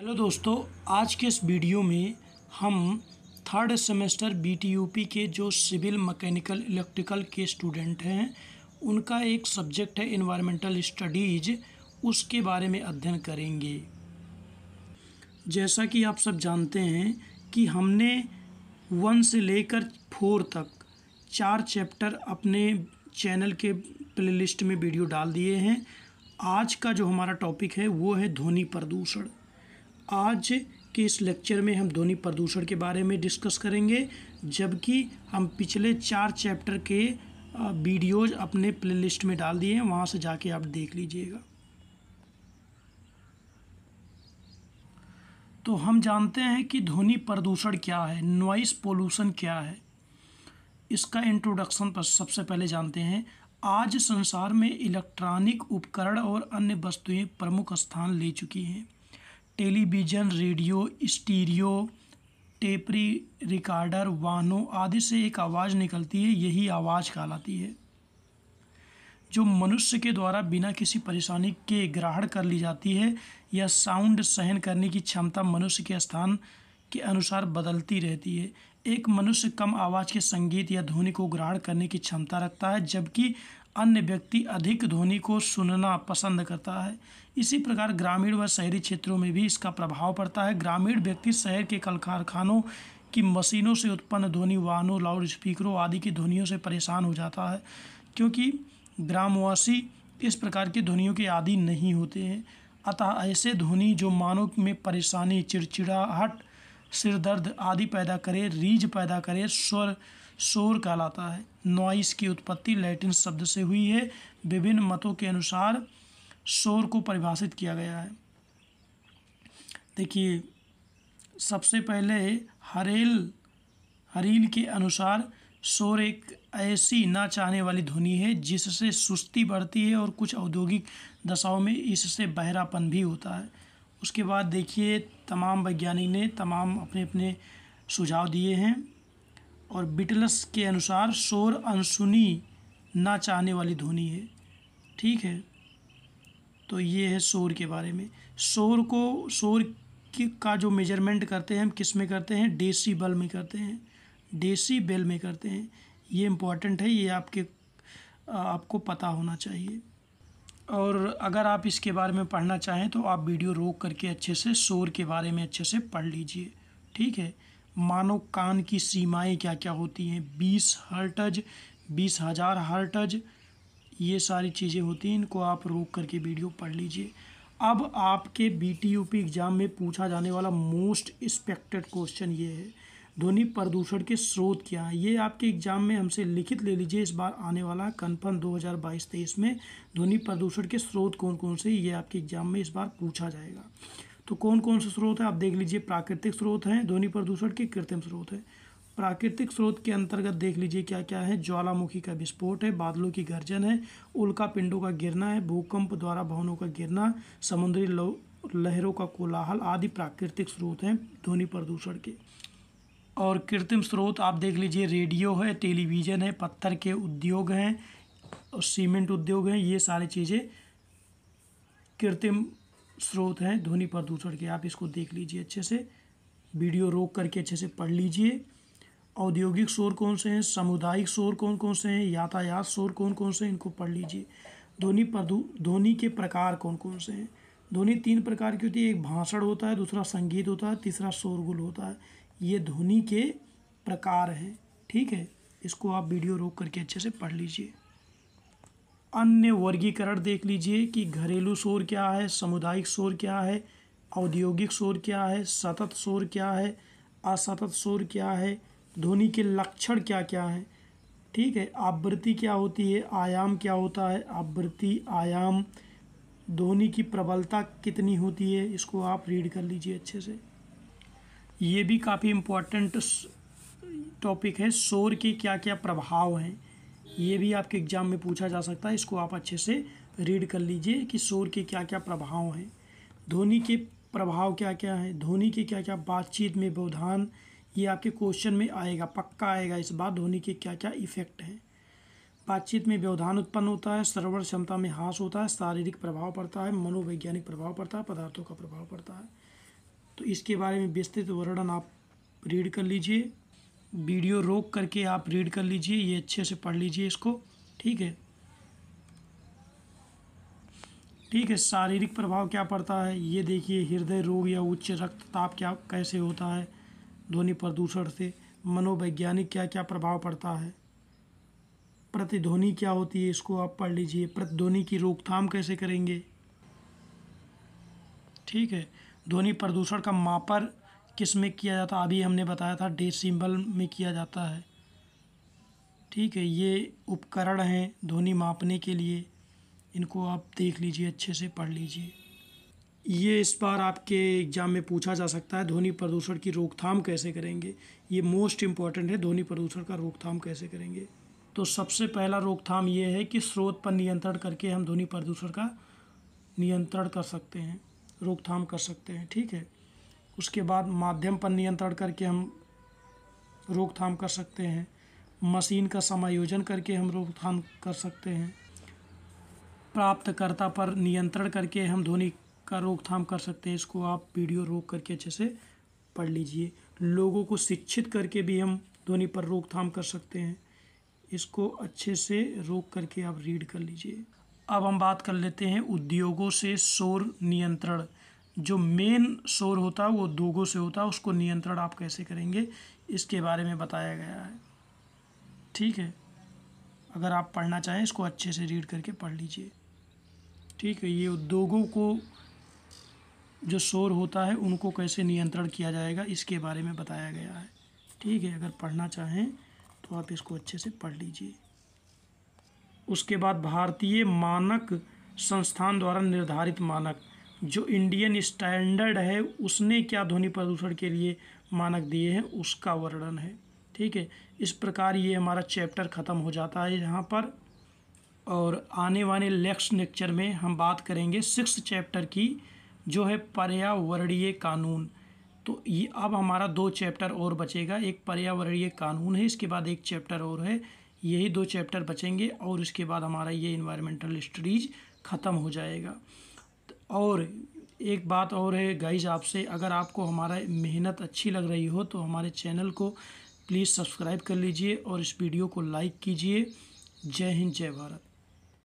hello दोस्तों आज के इस वीडियो में हम थर्ड सेमेस्टर बीटीयूपी के जो सिविल मैकेनिकल इलेक्ट्रिकल के स्टूडेंट हैं उनका एक सब्जेक्ट है इन्वायरमेंटल स्टडीज़ उसके बारे में अध्ययन करेंगे जैसा कि आप सब जानते हैं कि हमने वन से लेकर फोर तक चार चैप्टर अपने चैनल के प्लेलिस्ट में वीडियो डाल दिए हैं आज का जो हमारा टॉपिक है वो है ध्वनि प्रदूषण आज के इस लेक्चर में हम ध्वनि प्रदूषण के बारे में डिस्कस करेंगे जबकि हम पिछले चार चैप्टर के वीडियोज अपने प्लेलिस्ट में डाल दिए हैं वहाँ से जाके आप देख लीजिएगा तो हम जानते हैं कि ध्वनि प्रदूषण क्या है नॉइस पोल्यूशन क्या है इसका इंट्रोडक्शन पर सबसे पहले जानते हैं आज संसार में इलेक्ट्रॉनिक उपकरण और अन्य वस्तुएं प्रमुख स्थान ले चुकी हैं television radio stereo tape recorder वाहनों आदि से एक आवाज़ निकलती है यही आवाज़ कहलाती है जो मनुष्य के द्वारा बिना किसी परेशानी के ग्रहण कर ली जाती है या साउंड सहन करने की क्षमता मनुष्य के स्थान के अनुसार बदलती रहती है एक मनुष्य कम आवाज़ के संगीत या ध्वनि को ग्रहण करने की क्षमता रखता है जबकि अन्य व्यक्ति अधिक ध्वनि को सुनना पसंद करता है इसी प्रकार ग्रामीण व शहरी क्षेत्रों में भी इसका प्रभाव पड़ता है ग्रामीण व्यक्ति शहर के कल कारखानों की मशीनों से उत्पन्न ध्वनि वाहनों लाउड स्पीकरों आदि की ध्वनियों से परेशान हो जाता है क्योंकि ग्रामवासी इस प्रकार की ध्वनियों के आदि नहीं होते हैं अतः ऐसे ध्वनि जो मानव में परेशानी चिड़चिड़ाहट सिर दर्द आदि पैदा करे रीज पैदा करे स्वर शोर कहलाता है नॉइस की उत्पत्ति लैटिन शब्द से हुई है विभिन्न मतों के अनुसार शोर को परिभाषित किया गया है देखिए सबसे पहले हरेल हरील के अनुसार शोर एक ऐसी ना चाहने वाली ध्वनि है जिससे सुस्ती बढ़ती है और कुछ औद्योगिक दशाओं में इससे बहरापन भी होता है उसके बाद देखिए तमाम वैज्ञानिक ने तमाम अपने अपने सुझाव दिए हैं और बिटलस के अनुसार शोर अनसुनी ना चाहने वाली ध्वनि है ठीक है तो ये है शोर के बारे में शोर को शोर का जो मेजरमेंट करते हैं हम किस में करते हैं बल में करते हैं बेल में करते हैं ये इम्पॉर्टेंट है ये आपके आपको पता होना चाहिए और अगर आप इसके बारे में पढ़ना चाहें तो आप वीडियो रोक करके अच्छे से शोर के बारे में अच्छे से पढ़ लीजिए ठीक है मानो कान की सीमाएं क्या क्या होती हैं बीस हर्टज बीस हज़ार हर्टज ये सारी चीज़ें होती हैं इनको आप रोक करके वीडियो पढ़ लीजिए अब आपके बी एग्ज़ाम में पूछा जाने वाला मोस्ट एक्सपेक्टेड क्वेश्चन ये है ध्वनि प्रदूषण के स्रोत क्या हैं ये आपके एग्जाम में हमसे लिखित ले लीजिए इस बार आने वाला कन्फर्म 2022-23 में ध्वनि प्रदूषण के स्रोत कौन कौन से ये आपके एग्जाम में इस बार पूछा जाएगा तो कौन कौन से स्रोत है आप देख लीजिए प्राकृतिक स्रोत हैं ध्वनि प्रदूषण के कृत्रिम स्रोत हैं प्राकृतिक स्रोत के अंतर्गत देख लीजिए क्या क्या है ज्वालामुखी का विस्फोट है बादलों की गर्जन है उल्का पिंडों का गिरना है भूकंप द्वारा भवनों का गिरना समुद्री लहरों का कोलाहल आदि प्राकृतिक स्रोत हैं ध्वनि प्रदूषण के और कृत्रिम स्रोत आप देख लीजिए रेडियो है टेलीविज़न है पत्थर के उद्योग हैं और सीमेंट उद्योग हैं ये सारी चीज़ें कृत्रिम स्रोत हैं ध्वनि प्रदूषण के आप इसको देख लीजिए अच्छे से वीडियो रोक करके अच्छे से पढ़ लीजिए औद्योगिक शोर कौन से हैं सामुदायिक शोर कौन कौन से हैं यातायात शोर कौन कौन से हैं इनको पढ़ लीजिए ध्वनि प्रदू ध्वनि के प्रकार कौन कौन से हैं ध्वनि तीन प्रकार की होती है एक भाषण होता है दूसरा संगीत होता है तीसरा शोरगुल होता है ये ध्वनि के प्रकार हैं ठीक है इसको आप वीडियो रोक करके अच्छे से पढ़ लीजिए अन्य वर्गीकरण देख लीजिए कि घरेलू शोर क्या है सामुदायिक शोर क्या है औद्योगिक शोर क्या है सतत शोर क्या है असतत शोर क्या है ध्वनि के लक्षण क्या क्या हैं ठीक है आवृत्ति क्या होती है आयाम क्या होता है आवृत्ति आयाम ध्वनि की प्रबलता कितनी होती है इसको आप रीड कर लीजिए अच्छे से ये भी काफ़ी इम्पोर्टेंट टॉपिक है शोर के क्या क्या प्रभाव हैं ये भी आपके एग्ज़ाम में पूछा जा सकता है इसको आप अच्छे से रीड कर लीजिए कि शोर के क्या क्या प्रभाव हैं ध्वनि के प्रभाव क्या क्या हैं ध्वनि के क्या क्या बातचीत में व्यवधान ये आपके क्वेश्चन में आएगा पक्का आएगा इस बार ध्वनि के क्या क्या इफेक्ट हैं बातचीत में व्यवधान उत्पन्न होता है सर्वर क्षमता में हास होता है शारीरिक प्रभाव पड़ता है मनोवैज्ञानिक प्रभाव पड़ता है पदार्थों का प्रभाव पड़ता है तो इसके बारे में विस्तृत वर्णन आप रीड कर लीजिए वीडियो रोक करके आप रीड कर लीजिए ये अच्छे से पढ़ लीजिए इसको ठीक है ठीक है शारीरिक प्रभाव क्या पड़ता है ये देखिए हृदय रोग या उच्च रक्तताप क्या कैसे होता है ध्वनि प्रदूषण से मनोवैज्ञानिक क्या क्या प्रभाव पड़ता है प्रतिध्वनि क्या होती है इसको आप पढ़ लीजिए प्रतिध्वनि की रोकथाम कैसे करेंगे ठीक है ध्वनि प्रदूषण का मापर किस में किया जाता अभी हमने बताया था डेसिम्बल में किया जाता है ठीक है ये उपकरण हैं ध्वनि मापने के लिए इनको आप देख लीजिए अच्छे से पढ़ लीजिए ये इस बार आपके एग्ज़ाम में पूछा जा सकता है ध्वनि प्रदूषण की रोकथाम कैसे करेंगे ये मोस्ट इम्पॉर्टेंट है ध्वनि प्रदूषण का रोकथाम कैसे करेंगे तो सबसे पहला रोकथाम ये है कि स्रोत पर नियंत्रण करके हम ध्वनि प्रदूषण का नियंत्रण कर सकते हैं रोकथाम कर सकते हैं ठीक है उसके बाद माध्यम पर नियंत्रण करके हम रोकथाम कर सकते हैं मशीन का समायोजन करके हम रोकथाम कर सकते हैं प्राप्तकर्ता पर नियंत्रण करके हम ध्वनि का रोकथाम कर सकते हैं इसको आप वीडियो रोक करके अच्छे से पढ़ लीजिए लोगों को शिक्षित करके भी हम ध्वनि पर रोकथाम कर सकते हैं इसको अच्छे से रोक करके आप रीड कर लीजिए अब हम बात कर लेते हैं उद्योगों से शोर नियंत्रण जो मेन शोर होता है वो उद्योगों से होता है उसको नियंत्रण आप कैसे करेंगे इसके बारे में बताया गया है ठीक है अगर आप पढ़ना चाहें इसको अच्छे से रीड करके पढ़ लीजिए ठीक है ये उद्योगों को जो शोर होता है उनको कैसे नियंत्रण किया जाएगा इसके बारे में बताया गया है ठीक है अगर पढ़ना चाहें तो आप इसको अच्छे से पढ़ लीजिए उसके बाद भारतीय मानक संस्थान द्वारा निर्धारित मानक जो इंडियन स्टैंडर्ड है उसने क्या ध्वनि प्रदूषण के लिए मानक दिए हैं उसका वर्णन है ठीक है इस प्रकार ये हमारा चैप्टर ख़त्म हो जाता है यहाँ पर और आने वाले नेक्स्ट लेक्चर में हम बात करेंगे सिक्स चैप्टर की जो है पर्यावरणीय कानून तो ये अब हमारा दो चैप्टर और बचेगा एक पर्यावरणीय कानून है इसके बाद एक चैप्टर और है यही दो चैप्टर बचेंगे और उसके बाद हमारा ये इन्वायरमेंटल स्टडीज़ ख़त्म हो जाएगा और एक बात और है गाइज आपसे अगर आपको हमारा मेहनत अच्छी लग रही हो तो हमारे चैनल को प्लीज़ सब्सक्राइब कर लीजिए और इस वीडियो को लाइक कीजिए जय हिंद जय भारत